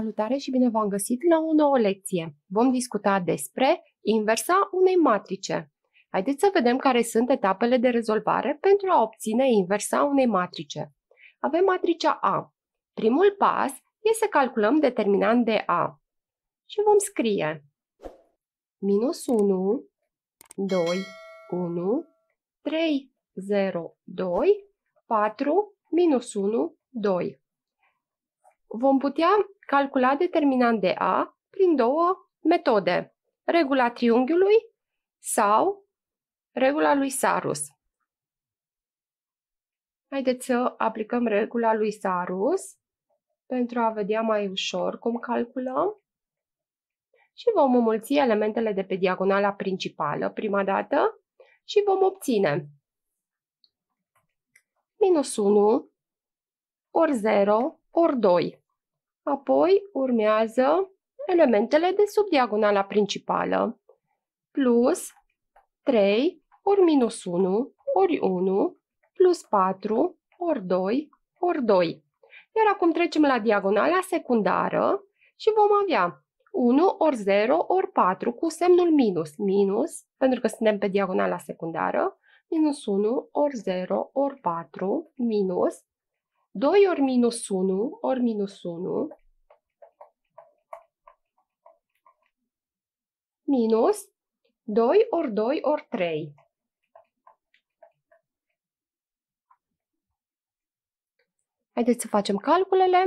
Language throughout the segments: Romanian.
Salutare și bine v-am găsit la o nouă lecție. Vom discuta despre inversa unei matrice. Haideți să vedem care sunt etapele de rezolvare pentru a obține inversa unei matrice. Avem matricea A. Primul pas este să calculăm determinant de A. Și vom scrie minus 1, 2, 1, 3, 0, 2, 4, minus 1, 2 vom putea calcula determinant de A prin două metode, regula triunghiului sau regula lui Sarus. Haideți să aplicăm regula lui Sarus pentru a vedea mai ușor cum calculăm și vom înmulți elementele de pe diagonala principală prima dată și vom obține minus 1 ori 0 ori 2 Apoi urmează elementele de sub diagonala principală, plus 3 ori minus 1 ori 1 plus 4 ori 2 ori 2. Iar acum trecem la diagonala secundară și vom avea 1 ori 0 ori 4 cu semnul minus, minus, pentru că suntem pe diagonala secundară, minus 1 ori 0 ori 4, minus, 2 ori minus 1 ori minus 1 minus 2 ori 2 ori 3. Haideți să facem calculele.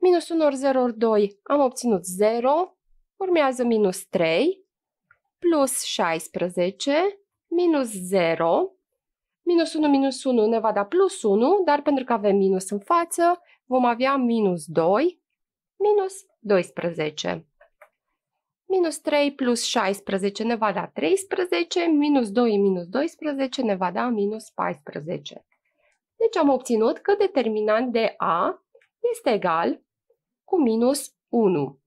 Minus 1 ori 0 ori 2 am obținut 0, urmează minus 3, plus 16, minus 0, minus 1 minus 1 ne va da plus 1, dar pentru că avem minus în față, vom avea minus 2, minus 12. Minus 3 plus 16 ne va da 13, minus 2 minus 12 ne va da minus 14. Deci am obținut că determinant de A este egal cu minus 1.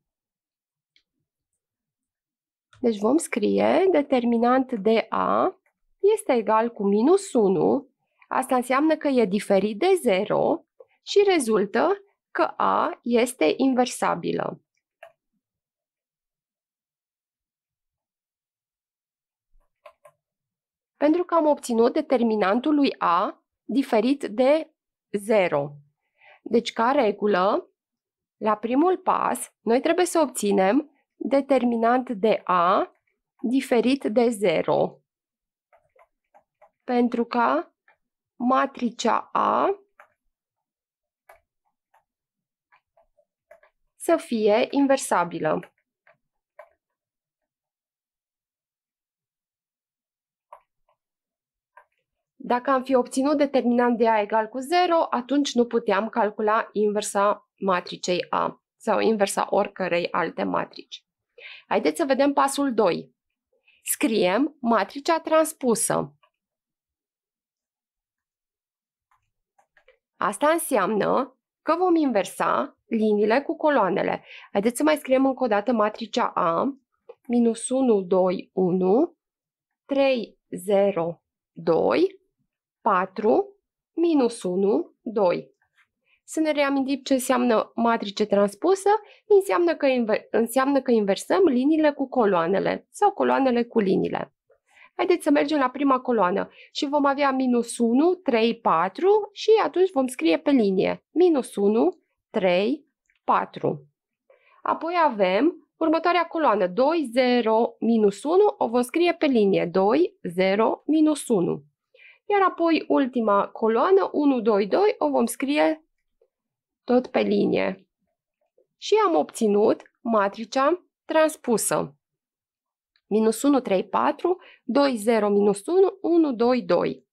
Deci vom scrie determinant de A este egal cu minus 1, asta înseamnă că e diferit de 0 și rezultă că A este inversabilă. pentru că am obținut determinantul lui A diferit de 0. Deci, ca regulă, la primul pas, noi trebuie să obținem determinant de A diferit de 0. Pentru că matricea A să fie inversabilă. Dacă am fi obținut determinant de A egal cu 0, atunci nu puteam calcula inversa matricei A sau inversa oricărei alte matrici. Haideți să vedem pasul 2. Scriem matricea transpusă. Asta înseamnă că vom inversa liniile cu coloanele. Haideți să mai scriem încă o dată matricea A. Minus 1, 2, 1, 3, 0, 2 4, minus 1, 2. Să ne reamintim ce înseamnă matrice transpusă, înseamnă că, inver- înseamnă că inversăm liniile cu coloanele sau coloanele cu liniile. Haideți să mergem la prima coloană și vom avea minus 1, 3, 4 și atunci vom scrie pe linie minus 1, 3, 4. Apoi avem următoarea coloană 2, 0, minus 1, o vom scrie pe linie 2, 0, minus 1 iar apoi ultima coloană, 1, 2, 2, o vom scrie tot pe linie. Și am obținut matricea transpusă. Minus 1, 3, 4, 2, 0, minus 1, 1, 2, 2.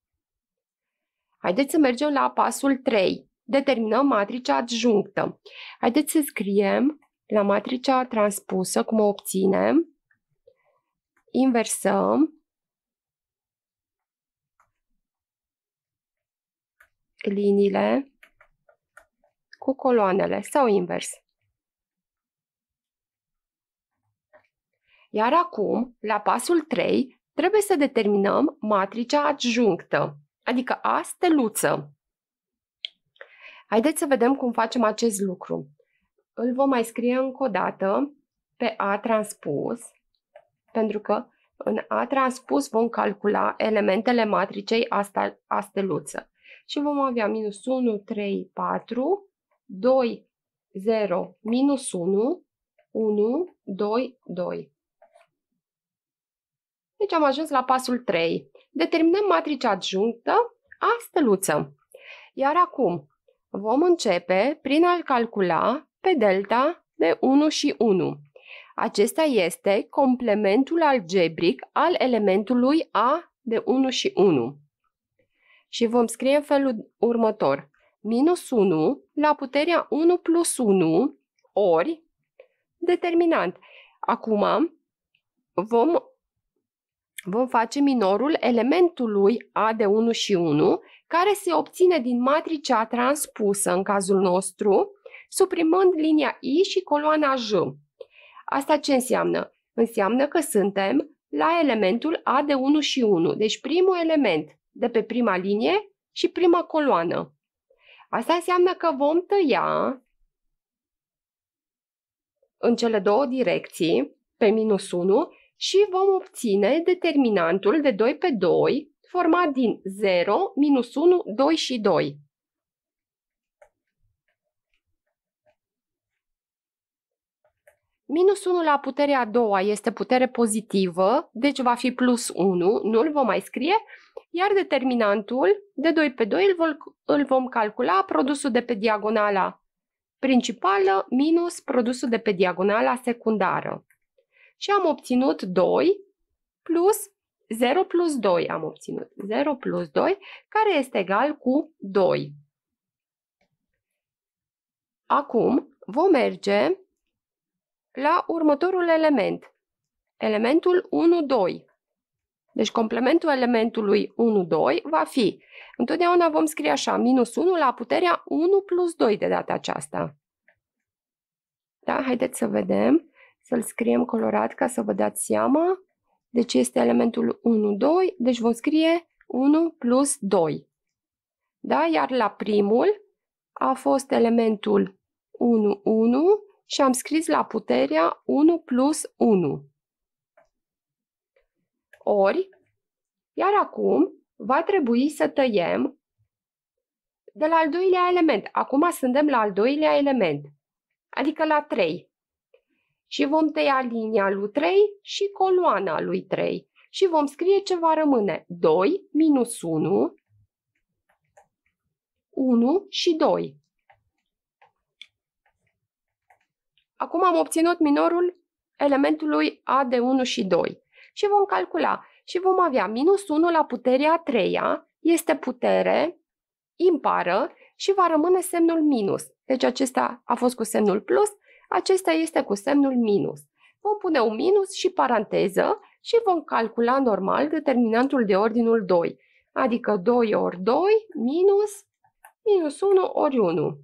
Haideți să mergem la pasul 3. Determinăm matricea adjunctă. Haideți să scriem la matricea transpusă cum o obținem. Inversăm liniile cu coloanele sau invers. Iar acum, la pasul 3, trebuie să determinăm matricea adjunctă, adică A steluță. Haideți să vedem cum facem acest lucru. Îl vom mai scrie încă o dată pe A transpus, pentru că în A transpus vom calcula elementele matricei A steluță și vom avea minus 1, 3, 4, 2, 0, minus 1, 1, 2, 2. Deci am ajuns la pasul 3. Determinăm matricea adjunctă a steluță. Iar acum vom începe prin a-l calcula pe delta de 1 și 1. Acesta este complementul algebric al elementului A de 1 și 1 și vom scrie în felul următor. Minus 1 la puterea 1 plus 1 ori determinant. Acum vom, vom face minorul elementului A de 1 și 1 care se obține din matricea transpusă în cazul nostru, suprimând linia I și coloana J. Asta ce înseamnă? Înseamnă că suntem la elementul A de 1 și 1. Deci primul element de pe prima linie și prima coloană. Asta înseamnă că vom tăia în cele două direcții pe minus 1 și vom obține determinantul de 2 pe 2 format din 0, minus 1, 2 și 2. Minus 1 la puterea a doua este putere pozitivă, deci va fi plus 1, nu îl vom mai scrie, iar determinantul de 2 pe 2 îl vom calcula produsul de pe diagonala principală minus produsul de pe diagonala secundară. Și am obținut 2 plus 0 plus 2 am obținut. 0 plus 2 care este egal cu 2. Acum vom merge la următorul element. Elementul 1-2. Deci complementul elementului 1-2 va fi, întotdeauna vom scrie așa, minus 1 la puterea 1 plus 2 de data aceasta. Da? Haideți să vedem, să-l scriem colorat ca să vă dați seama. Deci este elementul 1, 2, deci vom scrie 1 plus 2. Da? Iar la primul a fost elementul 1, 1, și am scris la puterea 1 plus 1. Ori, iar acum va trebui să tăiem de la al doilea element. Acum suntem la al doilea element, adică la 3. Și vom tăia linia lui 3 și coloana lui 3. Și vom scrie ce va rămâne. 2 minus 1, 1 și 2. Acum am obținut minorul elementului A de 1 și 2 și vom calcula și vom avea minus 1 la puterea a treia este putere impară și va rămâne semnul minus. Deci acesta a fost cu semnul plus, acesta este cu semnul minus. Vom pune un minus și paranteză și vom calcula normal determinantul de ordinul 2, adică 2 ori 2 minus minus 1 ori 1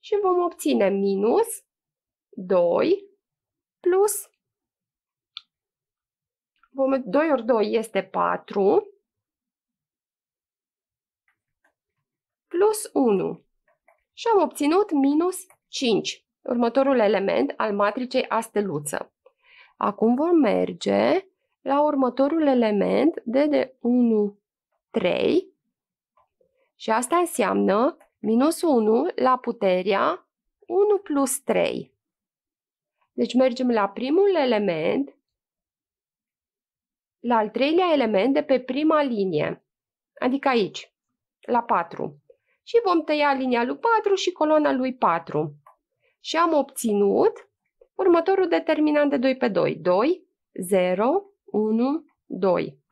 și vom obține minus 2 plus 2 ori 2 este 4 plus 1 și am obținut minus 5, următorul element al matricei asteluță. Acum vom merge la următorul element de de 1, 3 și asta înseamnă Minus 1 la puterea 1 plus 3. Deci mergem la primul element, la al treilea element de pe prima linie, adică aici, la 4. Și vom tăia linia lui 4 și coloana lui 4. Și am obținut următorul determinant de 2 pe 2. 2, 0, 1, 2.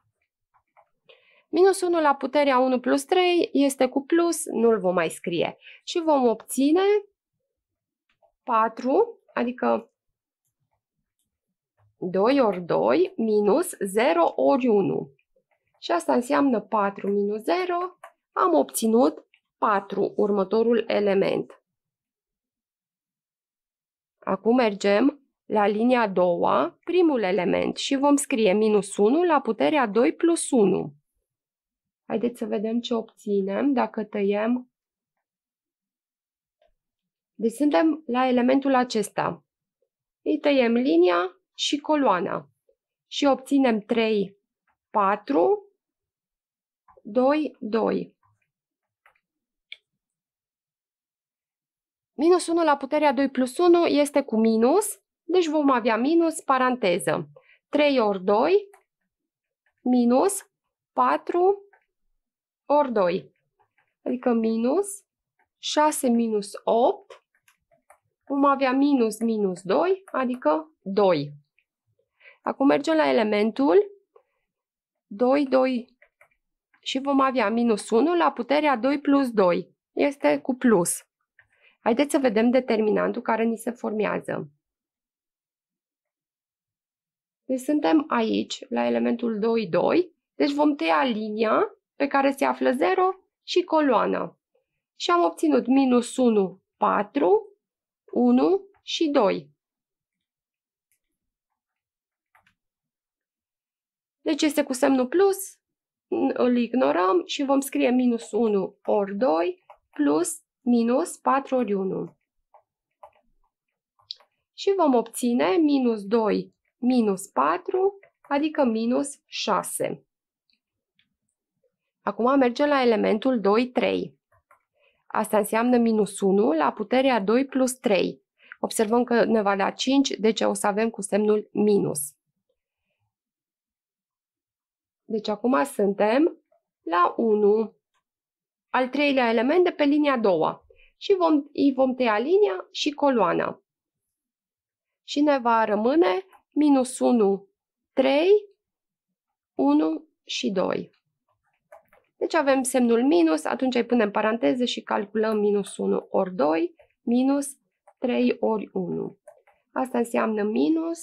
Minus 1 la puterea 1 plus 3 este cu plus, nu-l vom mai scrie. Și vom obține 4, adică 2 ori 2 minus 0 ori 1. Și asta înseamnă 4 minus 0. Am obținut 4, următorul element. Acum mergem la linia a doua, primul element și vom scrie minus 1 la puterea 2 plus 1. Haideți să vedem ce obținem dacă tăiem. Deci suntem la elementul acesta. Îi tăiem linia și coloana și obținem 3, 4, 2, 2. Minus 1 la puterea 2 plus 1 este cu minus, deci vom avea minus paranteză. 3 ori 2 minus 4 ori 2. Adică minus 6 minus 8, vom avea minus minus 2, adică 2. Acum mergem la elementul 2, 2 și vom avea minus 1 la puterea 2 plus 2. Este cu plus. Haideți să vedem determinantul care ni se formează. Deci suntem aici, la elementul 2, 2, deci vom tăia linia pe care se află 0 și coloana. Și am obținut minus 1, 4, 1 și 2. Deci este cu semnul plus, îl ignorăm și vom scrie minus 1 ori 2 plus minus 4 ori 1. Și vom obține minus 2 minus 4, adică minus 6. Acum mergem la elementul 2, 3. Asta înseamnă minus 1 la puterea 2 plus 3. Observăm că ne va da 5, deci o să avem cu semnul minus. Deci acum suntem la 1, al treilea element de pe linia 2 și vom, îi vom tăia linia și coloana. Și ne va rămâne minus 1, 3, 1 și 2. Deci avem semnul minus, atunci îi punem paranteze și calculăm minus 1 ori 2, minus 3 ori 1. Asta înseamnă minus,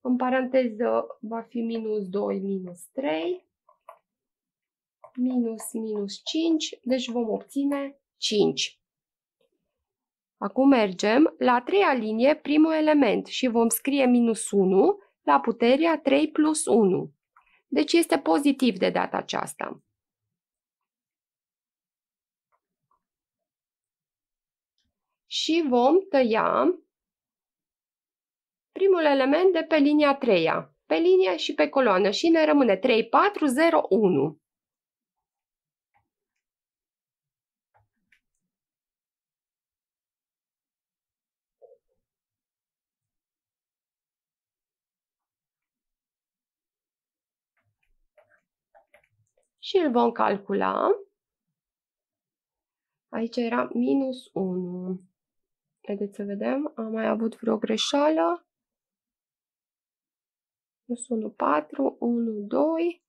în paranteză va fi minus 2, minus 3, minus minus 5, deci vom obține 5. Acum mergem la a treia linie, primul element și vom scrie minus 1 la puterea 3 plus 1. Deci este pozitiv de data aceasta. și vom tăia primul element de pe linia 3 -a, pe linie și pe coloană și ne rămâne 3, 4, 0, 1. și îl vom calcula. Aici era minus 1. Haideți să vedem. Am mai avut vreo greșeală. Plus 1, 4, 1, 2.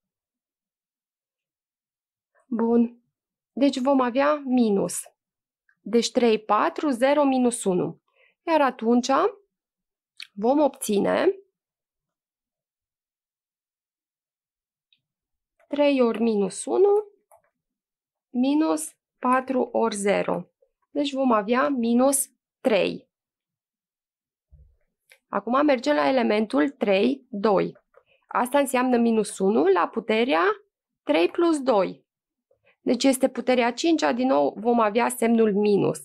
Bun. Deci vom avea minus. Deci 3, 4, 0, minus 1. Iar atunci vom obține 3 ori minus 1 minus 4 ori 0. Deci vom avea minus 3. Acum mergem la elementul 3, 2. Asta înseamnă minus 1 la puterea 3 plus 2. Deci este puterea 5, din nou vom avea semnul minus.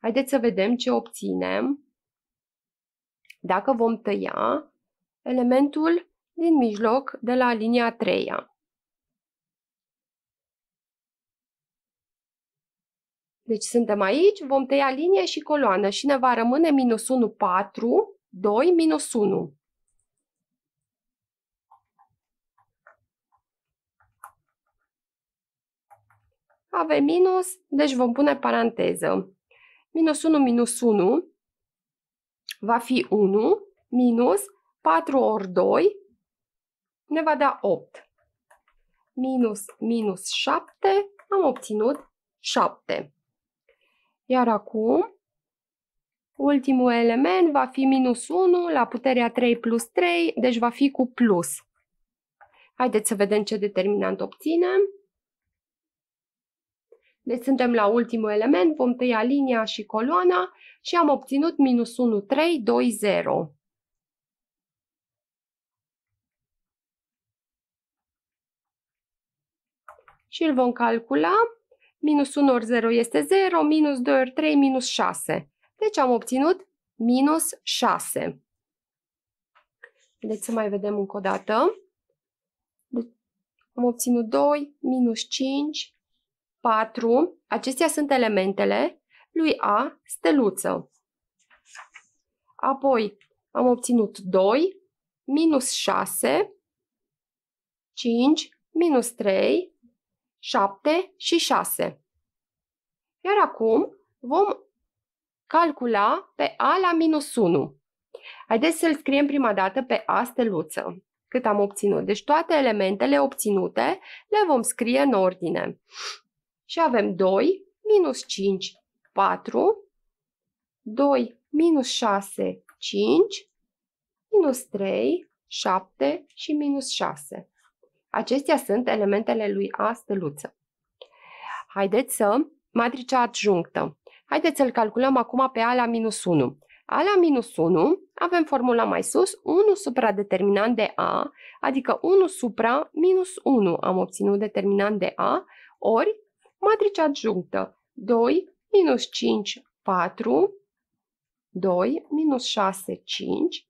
Haideți să vedem ce obținem dacă vom tăia elementul din mijloc de la linia 3 -a. Deci suntem aici, vom tăia linie și coloană și ne va rămâne minus 1, 4, 2, minus 1. Avem minus, deci vom pune paranteză. Minus 1, minus 1 va fi 1 minus 4 ori 2 ne va da 8. Minus minus 7 am obținut 7. Iar acum, ultimul element va fi minus 1 la puterea 3 plus 3, deci va fi cu plus. Haideți să vedem ce determinant obținem. Deci suntem la ultimul element, vom tăia linia și coloana și am obținut minus 1, 3, 2, 0. Și îl vom calcula Minus 1 ori 0 este 0, minus 2 ori 3, minus 6. Deci am obținut minus 6. Deci să mai vedem încă o dată. Deci, am obținut 2, minus 5, 4. Acestea sunt elementele lui A steluță. Apoi am obținut 2, minus 6, 5, minus 3, 7 și 6. Iar acum vom calcula pe A la minus 1. Haideți să-l scriem prima dată pe A steluță, cât am obținut. Deci toate elementele obținute le vom scrie în ordine. Și avem 2, minus 5, 4, 2, minus 6, 5, minus 3, 7 și minus 6. Acestea sunt elementele lui A stăluță. Haideți să matricea adjunctă. Haideți să-l calculăm acum pe A la minus 1. A la minus 1 avem formula mai sus, 1 supra determinant de A, adică 1 supra minus 1 am obținut determinant de A, ori matricea adjunctă 2 minus 5, 4, 2 minus 6, 5,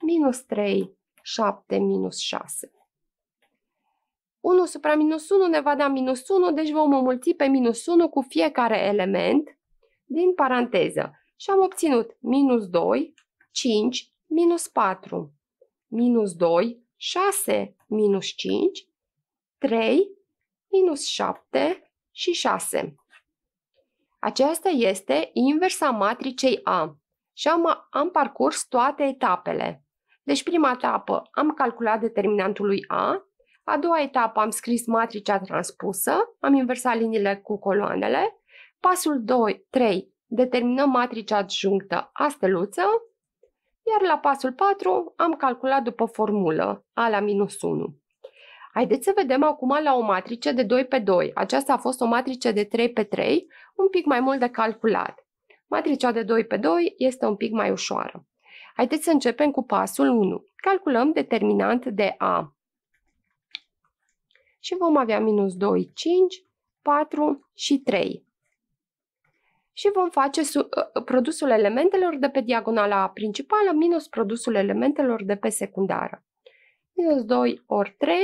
minus 3, 7, minus 6. 1 supra minus 1 ne va da minus 1, deci vom înmulți pe minus 1 cu fiecare element din paranteză. Și am obținut minus 2, 5, minus 4, minus 2, 6, minus 5, 3, minus 7 și 6. Aceasta este inversa matricei A și am, am parcurs toate etapele. Deci prima etapă am calculat determinantul lui A, a doua etapă am scris matricea transpusă, am inversat liniile cu coloanele. Pasul 2, 3, determinăm matricea adjunctă a steluță. iar la pasul 4 am calculat după formulă A la minus 1. Haideți să vedem acum la o matrice de 2 pe 2. Aceasta a fost o matrice de 3 pe 3, un pic mai mult de calculat. Matricea de 2 pe 2 este un pic mai ușoară. Haideți să începem cu pasul 1. Calculăm determinant de A și vom avea minus 2, 5, 4 și 3. Și vom face ă, ă, produsul elementelor de pe diagonala principală minus produsul elementelor de pe secundară. Minus 2 ori 3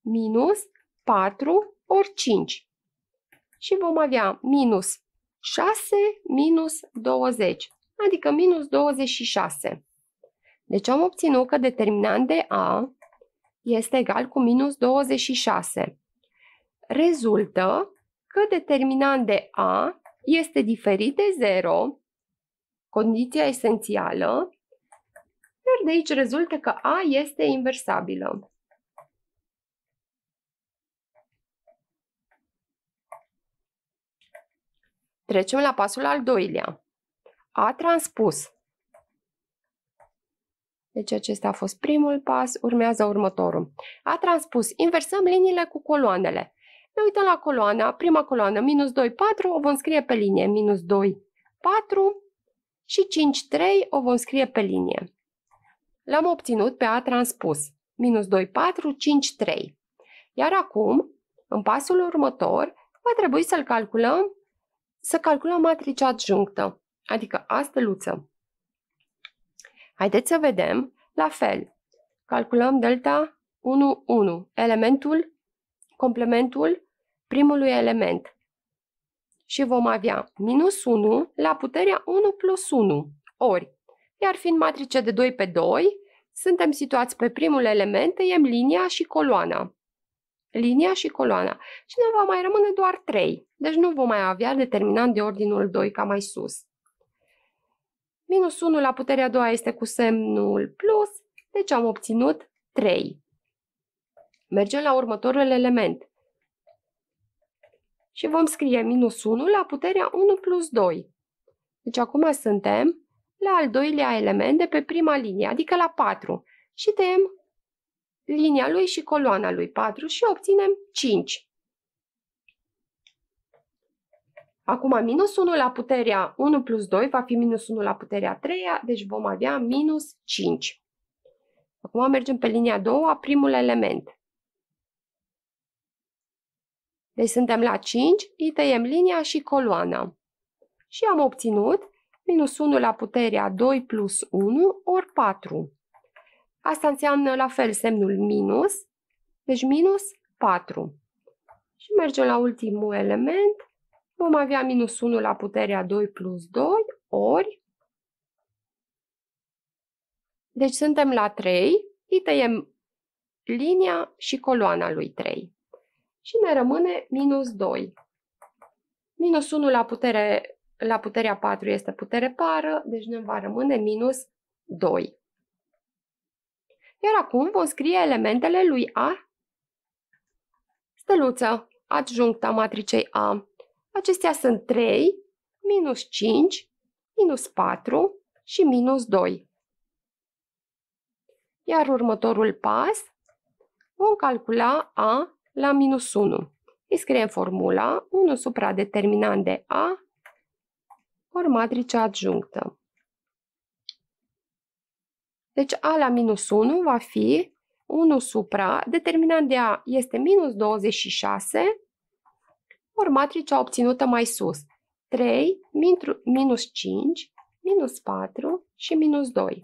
minus 4 ori 5. Și vom avea minus 6 minus 20, adică minus 26. Deci am obținut că determinant de A este egal cu minus 26. Rezultă că determinant de A este diferit de 0, condiția esențială, iar de aici rezultă că A este inversabilă. Trecem la pasul al doilea. A transpus deci acesta a fost primul pas, urmează următorul. A transpus, inversăm liniile cu coloanele. Ne uităm la coloana, prima coloană, minus 2, 4, o vom scrie pe linie, minus 2, 4 și 5, 3 o vom scrie pe linie. L-am obținut pe A transpus, minus 2, 4, 5, 3. Iar acum, în pasul următor, va trebui să-l calculăm, să calculăm matricea adjunctă, adică A steluță. Haideți să vedem. La fel, calculăm delta 1, 1, elementul, complementul primului element. Și vom avea minus 1 la puterea 1 plus 1 ori. Iar fiind matrice de 2 pe 2, suntem situați pe primul element, tăiem linia și coloana. Linia și coloana. Și ne va mai rămâne doar 3. Deci nu vom mai avea determinant de ordinul 2 ca mai sus. Minus 1 la puterea a doua este cu semnul plus, deci am obținut 3. Mergem la următorul element și vom scrie minus 1 la puterea 1 plus 2. Deci acum suntem la al doilea element de pe prima linie, adică la 4. Și tăiem linia lui și coloana lui 4 și obținem 5. Acum, minus 1 la puterea 1 plus 2 va fi minus 1 la puterea 3, deci vom avea minus 5. Acum mergem pe linia 2, primul element. Deci suntem la 5, îi tăiem linia și coloana. Și am obținut minus 1 la puterea 2 plus 1 ori 4. Asta înseamnă la fel semnul minus, deci minus 4. Și mergem la ultimul element, vom avea minus 1 la puterea 2 plus 2 ori. Deci suntem la 3, îi tăiem linia și coloana lui 3. Și ne rămâne minus 2. Minus 1 la, putere, la puterea 4 este putere pară, deci ne va rămâne minus 2. Iar acum vom scrie elementele lui A, steluță, adjunctă a matricei A. Acestea sunt 3, minus 5, minus 4 și minus 2. Iar următorul pas, vom calcula A la minus 1. Îi scriem formula 1 supra determinant de A ori matrice adjunctă. Deci A la minus 1 va fi 1 supra, determinant de A este minus 26 ori matricea obținută mai sus, 3 minus 5, minus 4 și minus 2.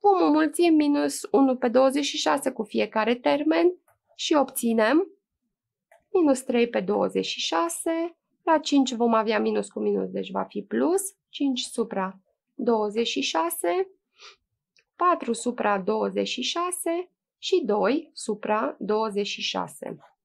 Vom înmulți minus 1 pe 26 cu fiecare termen și obținem minus 3 pe 26, la 5 vom avea minus cu minus, deci va fi plus, 5 supra 26, 4 supra 26 și 2 supra 26.